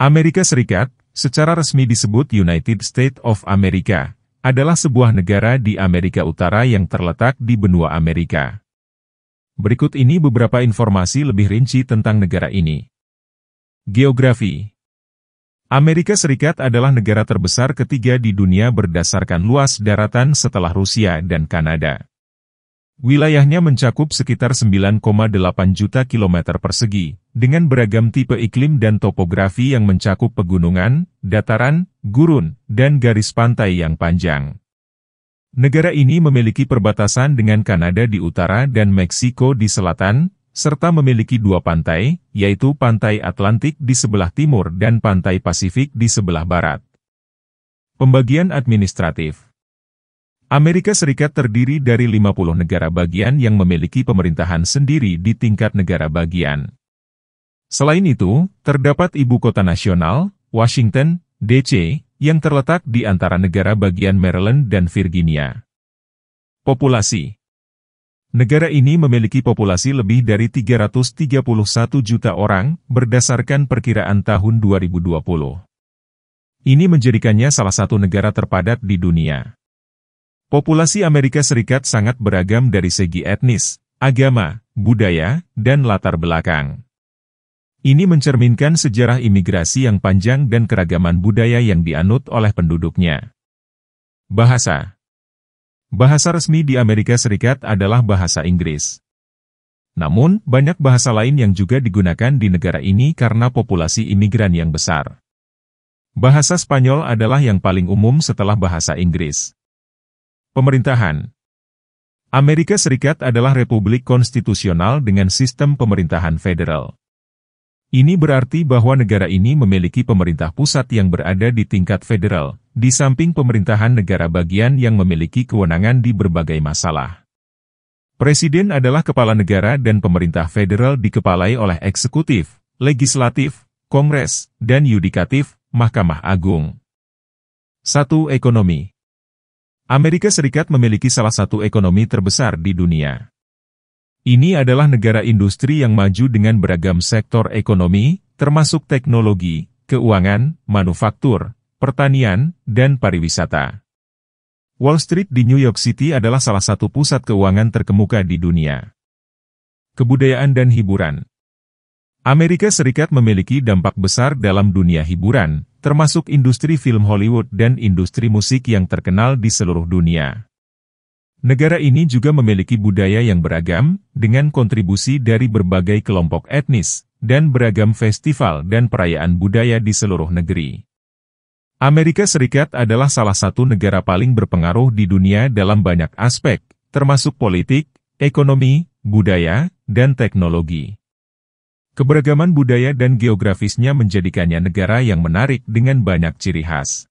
Amerika Serikat, secara resmi disebut United States of America, adalah sebuah negara di Amerika Utara yang terletak di benua Amerika. Berikut ini beberapa informasi lebih rinci tentang negara ini. Geografi Amerika Serikat adalah negara terbesar ketiga di dunia berdasarkan luas daratan setelah Rusia dan Kanada. Wilayahnya mencakup sekitar 9,8 juta kilometer persegi, dengan beragam tipe iklim dan topografi yang mencakup pegunungan, dataran, gurun, dan garis pantai yang panjang. Negara ini memiliki perbatasan dengan Kanada di utara dan Meksiko di selatan, serta memiliki dua pantai, yaitu Pantai Atlantik di sebelah timur dan Pantai Pasifik di sebelah barat. Pembagian administratif Amerika Serikat terdiri dari 50 negara bagian yang memiliki pemerintahan sendiri di tingkat negara bagian. Selain itu, terdapat ibu kota nasional, Washington, D.C., yang terletak di antara negara bagian Maryland dan Virginia. Populasi Negara ini memiliki populasi lebih dari 331 juta orang, berdasarkan perkiraan tahun 2020. Ini menjadikannya salah satu negara terpadat di dunia. Populasi Amerika Serikat sangat beragam dari segi etnis, agama, budaya, dan latar belakang. Ini mencerminkan sejarah imigrasi yang panjang dan keragaman budaya yang dianut oleh penduduknya. Bahasa Bahasa resmi di Amerika Serikat adalah bahasa Inggris. Namun, banyak bahasa lain yang juga digunakan di negara ini karena populasi imigran yang besar. Bahasa Spanyol adalah yang paling umum setelah bahasa Inggris. Pemerintahan Amerika Serikat adalah republik konstitusional dengan sistem pemerintahan federal. Ini berarti bahwa negara ini memiliki pemerintah pusat yang berada di tingkat federal, di samping pemerintahan negara bagian yang memiliki kewenangan di berbagai masalah. Presiden adalah kepala negara dan pemerintah federal dikepalai oleh eksekutif, legislatif, kongres, dan yudikatif, Mahkamah Agung. 1. Ekonomi Amerika Serikat memiliki salah satu ekonomi terbesar di dunia. Ini adalah negara industri yang maju dengan beragam sektor ekonomi, termasuk teknologi, keuangan, manufaktur, pertanian, dan pariwisata. Wall Street di New York City adalah salah satu pusat keuangan terkemuka di dunia. Kebudayaan dan hiburan Amerika Serikat memiliki dampak besar dalam dunia hiburan, termasuk industri film Hollywood dan industri musik yang terkenal di seluruh dunia. Negara ini juga memiliki budaya yang beragam, dengan kontribusi dari berbagai kelompok etnis, dan beragam festival dan perayaan budaya di seluruh negeri. Amerika Serikat adalah salah satu negara paling berpengaruh di dunia dalam banyak aspek, termasuk politik, ekonomi, budaya, dan teknologi. Keberagaman budaya dan geografisnya menjadikannya negara yang menarik dengan banyak ciri khas.